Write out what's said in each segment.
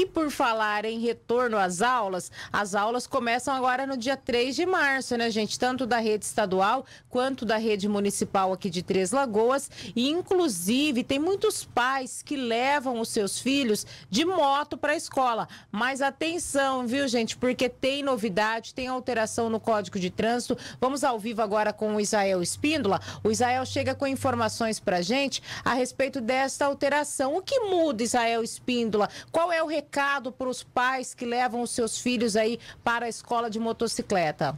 E por falar em retorno às aulas, as aulas começam agora no dia 3 de março, né, gente? Tanto da rede estadual quanto da rede municipal aqui de Três Lagoas. E, inclusive, tem muitos pais que levam os seus filhos de moto para a escola. Mas atenção, viu, gente? Porque tem novidade, tem alteração no Código de Trânsito. Vamos ao vivo agora com o Israel Espíndola. O Israel chega com informações para gente a respeito desta alteração. O que muda, Israel Espíndola? Qual é o recado? recado para os pais que levam os seus filhos aí para a escola de motocicleta?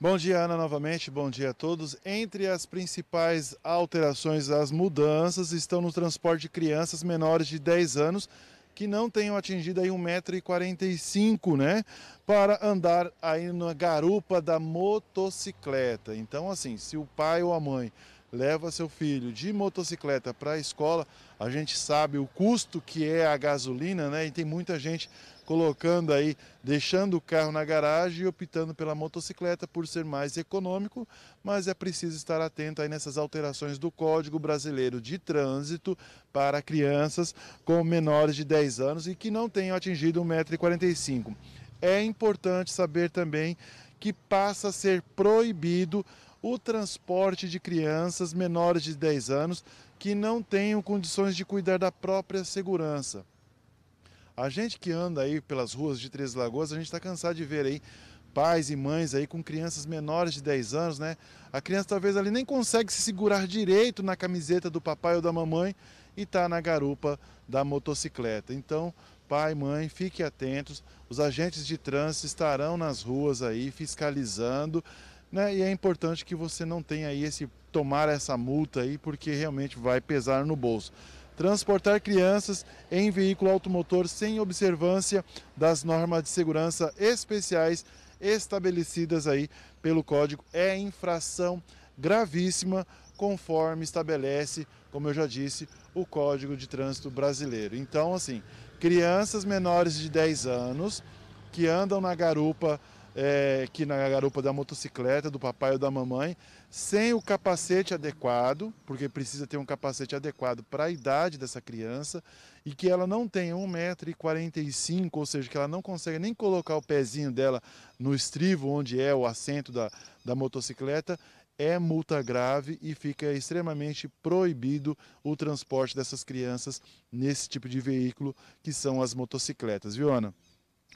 Bom dia, Ana, novamente. Bom dia a todos. Entre as principais alterações, as mudanças estão no transporte de crianças menores de 10 anos que não tenham atingido aí 1,45m, né? Para andar aí na garupa da motocicleta. Então, assim, se o pai ou a mãe leva seu filho de motocicleta para a escola. A gente sabe o custo que é a gasolina, né? E tem muita gente colocando aí, deixando o carro na garagem e optando pela motocicleta por ser mais econômico, mas é preciso estar atento aí nessas alterações do Código Brasileiro de Trânsito para crianças com menores de 10 anos e que não tenham atingido 1,45m. É importante saber também que passa a ser proibido o transporte de crianças menores de 10 anos que não tenham condições de cuidar da própria segurança. A gente que anda aí pelas ruas de Três Lagoas, a gente está cansado de ver aí pais e mães aí com crianças menores de 10 anos, né? A criança talvez ali nem consegue se segurar direito na camiseta do papai ou da mamãe e está na garupa da motocicleta. Então, pai, mãe, fiquem atentos. Os agentes de trânsito estarão nas ruas aí fiscalizando né? E é importante que você não tenha aí esse tomar essa multa aí, porque realmente vai pesar no bolso. Transportar crianças em veículo automotor sem observância das normas de segurança especiais estabelecidas aí pelo código é infração gravíssima, conforme estabelece, como eu já disse, o Código de Trânsito Brasileiro. Então, assim, crianças menores de 10 anos que andam na garupa é, que na garupa da motocicleta, do papai ou da mamãe, sem o capacete adequado, porque precisa ter um capacete adequado para a idade dessa criança, e que ela não tem 1,45m, ou seja, que ela não consegue nem colocar o pezinho dela no estrivo, onde é o assento da, da motocicleta, é multa grave e fica extremamente proibido o transporte dessas crianças nesse tipo de veículo que são as motocicletas, viu, Ana?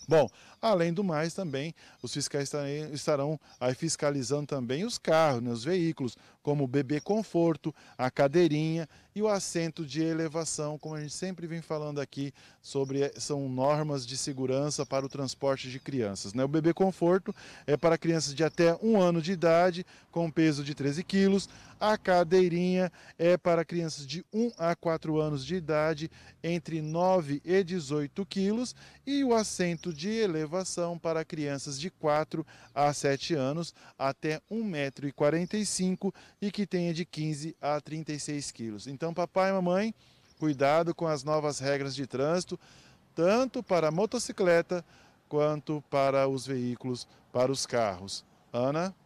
Bom, além do mais também, os fiscais estarão, aí fiscalizando também os carros, né, os veículos, como o bebê conforto, a cadeirinha e o assento de elevação, como a gente sempre vem falando aqui sobre eh, são normas de segurança para o transporte de crianças. Né? O bebê conforto é para crianças de até um ano de idade, com peso de 13 quilos. A cadeirinha é para crianças de 1 a 4 anos de idade, entre 9 e 18 quilos. E o assento de elevação para crianças de 4 a 7 anos, até 1,45m e que tenha de 15 a 36 quilos. Então, papai e mamãe, cuidado com as novas regras de trânsito, tanto para a motocicleta quanto para os veículos, para os carros. Ana?